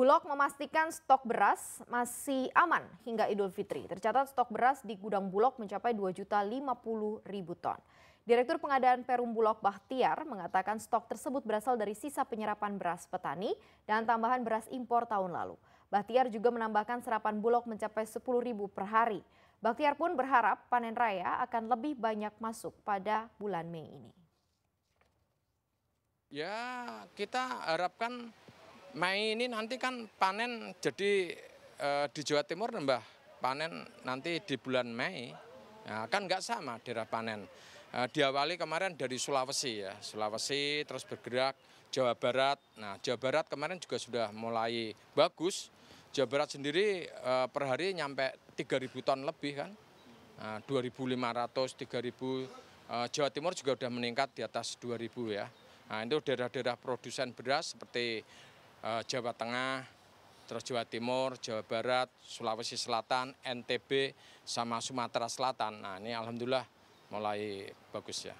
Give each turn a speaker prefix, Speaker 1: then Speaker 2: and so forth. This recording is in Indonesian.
Speaker 1: Bulog memastikan stok beras masih aman hingga Idul Fitri. Tercatat stok beras di gudang Bulog mencapai 2.050.000 ton. Direktur Pengadaan Perum Bulog Bahtiar mengatakan stok tersebut berasal dari sisa penyerapan beras petani dan tambahan beras impor tahun lalu. Bahtiar juga menambahkan serapan Bulog mencapai 10.000 per hari. Bahtiar pun berharap panen raya akan lebih banyak masuk pada bulan Mei ini.
Speaker 2: Ya, kita harapkan Mei ini nanti kan panen
Speaker 3: jadi e, di Jawa Timur nambah panen nanti di bulan Mei. Nah, kan nggak sama daerah panen. E, diawali kemarin dari Sulawesi ya, Sulawesi terus bergerak Jawa Barat. Nah Jawa Barat kemarin juga sudah mulai bagus. Jawa Barat sendiri e, per hari nyampe 3.000 ton lebih kan. Nah, ratus 2.500, 3.000. Jawa Timur juga sudah meningkat di atas 2.000 ya. Nah, itu daerah-daerah produsen beras seperti Eh, Jawa Tengah, terus Jawa Timur, Jawa Barat, Sulawesi Selatan, NTB, sama Sumatera Selatan. Nah ini Alhamdulillah mulai bagus ya.